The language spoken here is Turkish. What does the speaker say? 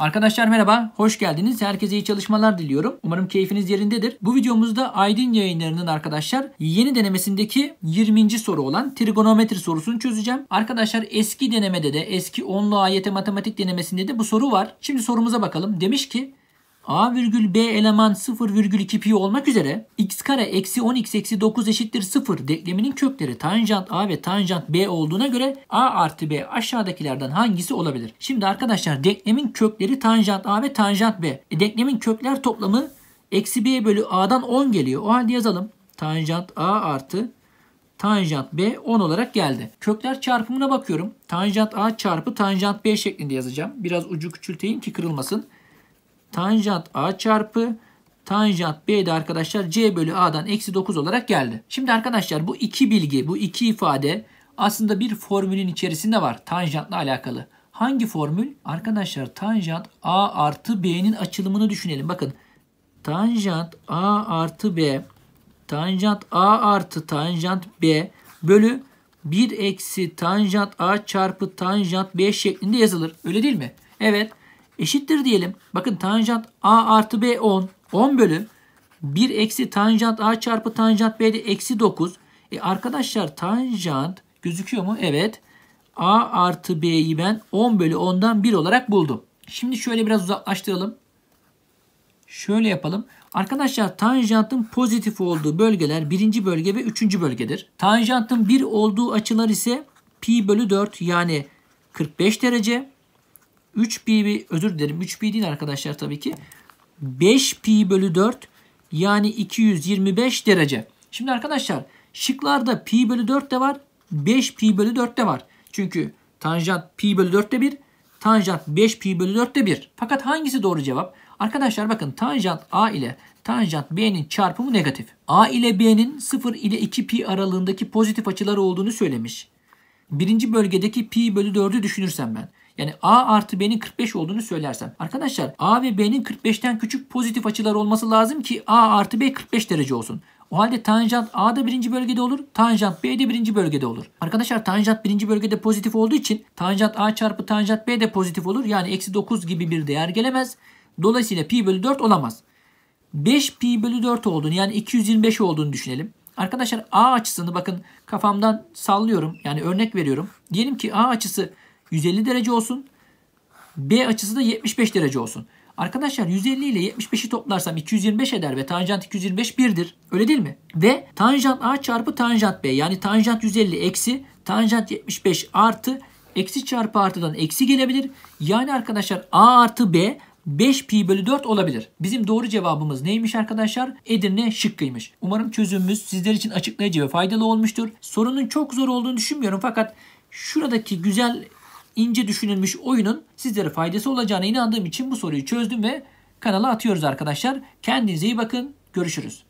Arkadaşlar merhaba, hoş geldiniz. Herkese iyi çalışmalar diliyorum. Umarım keyfiniz yerindedir. Bu videomuzda Aydın yayınlarının arkadaşlar yeni denemesindeki 20. soru olan trigonometri sorusunu çözeceğim. Arkadaşlar eski denemede de eski onlu AYT matematik denemesinde de bu soru var. Şimdi sorumuza bakalım. Demiş ki a virgül b eleman 0 virgül 2 pi olmak üzere x kare eksi 10x eksi 9 eşittir 0 denkleminin kökleri tanjant a ve tanjant b olduğuna göre a artı b aşağıdakilerden hangisi olabilir? Şimdi arkadaşlar denklemin kökleri tanjant a ve tanjant b. E, denklemin kökler toplamı eksi b bölü a'dan 10 geliyor. O halde yazalım. Tanjant a artı tanjant B 10 olarak geldi. Kökler çarpımına bakıyorum. Tanjant A çarpı tanjant B şeklinde yazacağım. Biraz ucu küçülteyim ki kırılmasın tanjant a çarpı tanjant b de arkadaşlar c bölü a'dan eksi 9 olarak geldi. Şimdi arkadaşlar bu iki bilgi, bu iki ifade aslında bir formülün içerisinde var tanjantla alakalı. Hangi formül? Arkadaşlar tanjant a artı b'nin açılımını düşünelim. Bakın tanjant a artı b tanjant a artı tanjant b bölü 1 eksi tanjant a çarpı tanjant b şeklinde yazılır. Öyle değil mi? Evet eşittir diyelim. Bakın tanjant A artı B 10. 10 bölü 1 eksi tanjant A çarpı tanjant B'de eksi 9. E arkadaşlar tanjant gözüküyor mu? Evet. A artı B'yi ben 10 bölü 10'dan 1 olarak buldum. Şimdi şöyle biraz uzaklaştıralım. Şöyle yapalım. Arkadaşlar tanjantın pozitif olduğu bölgeler birinci bölge ve üçüncü bölgedir. Tanjantın 1 olduğu açılar ise pi bölü 4 yani 45 derece. 3 pi özür dilerim 3 pi değil arkadaşlar tabii ki. 5 pi bölü 4 yani 225 derece. Şimdi arkadaşlar şıklarda pi bölü 4 de var 5 pi bölü 4 de var. Çünkü tanjant pi bölü 4 de 1 tanjant 5 pi bölü 4 de 1. Fakat hangisi doğru cevap? Arkadaşlar bakın tanjant a ile tanjant b'nin çarpımı negatif. a ile b'nin 0 ile 2 pi aralığındaki pozitif açılar olduğunu söylemiş. Birinci bölgedeki pi bölü 4'ü düşünürsem ben. Yani A artı B'nin 45 olduğunu söylersem. Arkadaşlar A ve B'nin 45'ten küçük pozitif açılar olması lazım ki A artı B 45 derece olsun. O halde tanjant A da birinci bölgede olur. Tanjant B de birinci bölgede olur. Arkadaşlar tanjant birinci bölgede pozitif olduğu için tanjant A çarpı tanjant B de pozitif olur. Yani eksi 9 gibi bir değer gelemez. Dolayısıyla pi bölü 4 olamaz. 5 pi bölü 4 olduğunu yani 225 olduğunu düşünelim. Arkadaşlar A açısını bakın kafamdan sallıyorum. Yani örnek veriyorum. Diyelim ki A açısı 150 derece olsun. B açısı da 75 derece olsun. Arkadaşlar 150 ile 75'i toplarsam 225 eder ve tanjant 225 1'dir. Öyle değil mi? Ve tanjant A çarpı tanjant B yani tanjant 150 eksi tanjant 75 artı eksi çarpı artıdan eksi gelebilir. Yani arkadaşlar A artı B 5 pi bölü 4 olabilir. Bizim doğru cevabımız neymiş arkadaşlar? Edirne şıkkıymış. Umarım çözümümüz sizler için açıklayıcı ve faydalı olmuştur. Sorunun çok zor olduğunu düşünmüyorum fakat şuradaki güzel ince düşünülmüş oyunun sizlere faydası olacağına inandığım için bu soruyu çözdüm ve kanala atıyoruz arkadaşlar. Kendinize iyi bakın. Görüşürüz.